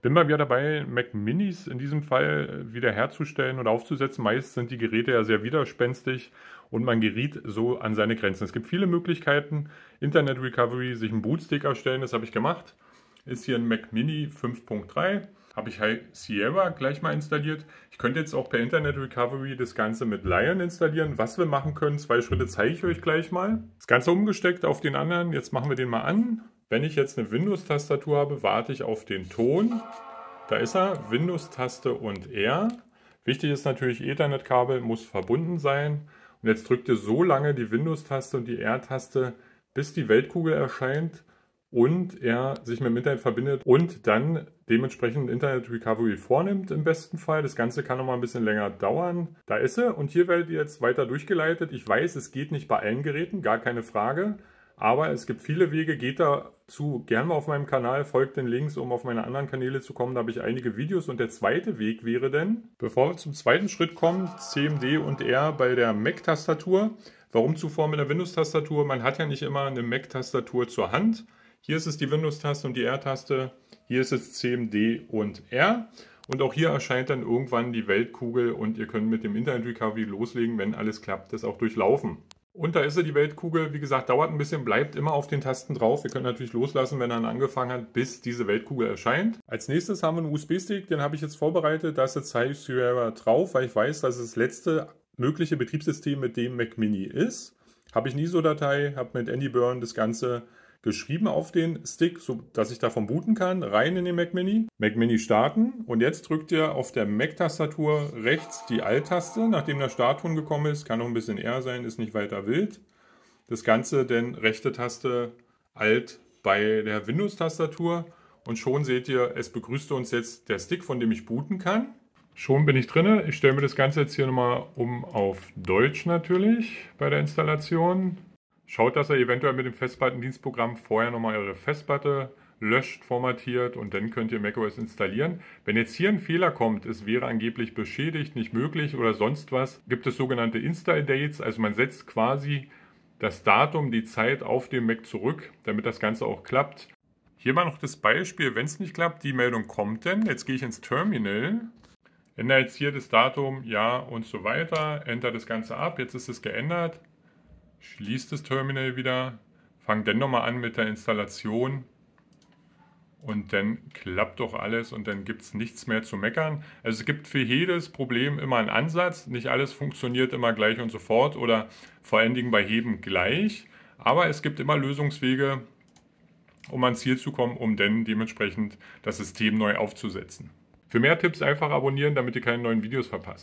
Ich bin mal wieder dabei, Mac Minis in diesem Fall äh, wieder herzustellen und aufzusetzen. Meist sind die Geräte ja sehr widerspenstig und man geriet so an seine Grenzen. Es gibt viele Möglichkeiten. Internet Recovery, sich einen Bootstick erstellen, das habe ich gemacht. Ist hier ein Mac Mini 5.3. Habe ich Sierra gleich mal installiert. Ich könnte jetzt auch per Internet Recovery das Ganze mit Lion installieren. Was wir machen können, zwei Schritte zeige ich euch gleich mal. Das Ganze umgesteckt auf den anderen. Jetzt machen wir den mal an. Wenn ich jetzt eine Windows-Tastatur habe, warte ich auf den Ton. Da ist er, Windows-Taste und R. Wichtig ist natürlich, Ethernet-Kabel muss verbunden sein. Und jetzt drückt ihr so lange die Windows-Taste und die R-Taste, bis die Weltkugel erscheint und er sich mit dem Internet verbindet und dann dementsprechend Internet Recovery vornimmt im besten Fall. Das Ganze kann noch mal ein bisschen länger dauern. Da ist er und hier werdet ihr jetzt weiter durchgeleitet. Ich weiß, es geht nicht bei allen Geräten, gar keine Frage. Aber es gibt viele Wege, geht dazu gerne mal auf meinem Kanal, folgt den Links, um auf meine anderen Kanäle zu kommen. Da habe ich einige Videos. Und der zweite Weg wäre denn, bevor wir zum zweiten Schritt kommen, CMD und R bei der Mac-Tastatur. Warum zuvor mit der Windows-Tastatur? Man hat ja nicht immer eine Mac-Tastatur zur Hand. Hier ist es die Windows-Taste und die R-Taste. Hier ist es CMD und R. Und auch hier erscheint dann irgendwann die Weltkugel und ihr könnt mit dem Internet-Recovery loslegen, wenn alles klappt, das auch durchlaufen. Und da ist sie, die Weltkugel, wie gesagt, dauert ein bisschen, bleibt immer auf den Tasten drauf. Wir können natürlich loslassen, wenn er dann angefangen hat, bis diese Weltkugel erscheint. Als nächstes haben wir einen USB-Stick, den habe ich jetzt vorbereitet. Da ist jetzt High drauf, weil ich weiß, dass es das letzte mögliche Betriebssystem mit dem Mac Mini ist. Habe ich nie so datei habe mit Andy Burn das Ganze geschrieben auf den Stick, so dass ich davon booten kann, rein in den Mac Mini. Mac Mini starten und jetzt drückt ihr auf der Mac-Tastatur rechts die Alt-Taste, nachdem der Startton gekommen ist. Kann noch ein bisschen eher sein, ist nicht weiter wild. Das Ganze denn rechte Taste Alt bei der Windows-Tastatur und schon seht ihr, es begrüßt uns jetzt der Stick, von dem ich booten kann. Schon bin ich drin. Ich stelle mir das Ganze jetzt hier nochmal um auf Deutsch natürlich bei der Installation. Schaut, dass ihr eventuell mit dem Festplattendienstprogramm vorher nochmal eure Festplatte löscht, formatiert und dann könnt ihr macOS installieren. Wenn jetzt hier ein Fehler kommt, es wäre angeblich beschädigt, nicht möglich oder sonst was, gibt es sogenannte Install-Dates. Also man setzt quasi das Datum, die Zeit auf dem Mac zurück, damit das Ganze auch klappt. Hier mal noch das Beispiel, wenn es nicht klappt, die Meldung kommt denn. Jetzt gehe ich ins Terminal, ändere jetzt hier das Datum, ja und so weiter, enter das Ganze ab, jetzt ist es geändert. Schließt das Terminal wieder, fangt dann nochmal an mit der Installation und dann klappt doch alles und dann gibt es nichts mehr zu meckern. Also es gibt für jedes Problem immer einen Ansatz. Nicht alles funktioniert immer gleich und sofort oder vor allen Dingen bei Heben gleich. Aber es gibt immer Lösungswege, um ans Ziel zu kommen, um dann dementsprechend das System neu aufzusetzen. Für mehr Tipps einfach abonnieren, damit ihr keine neuen Videos verpasst.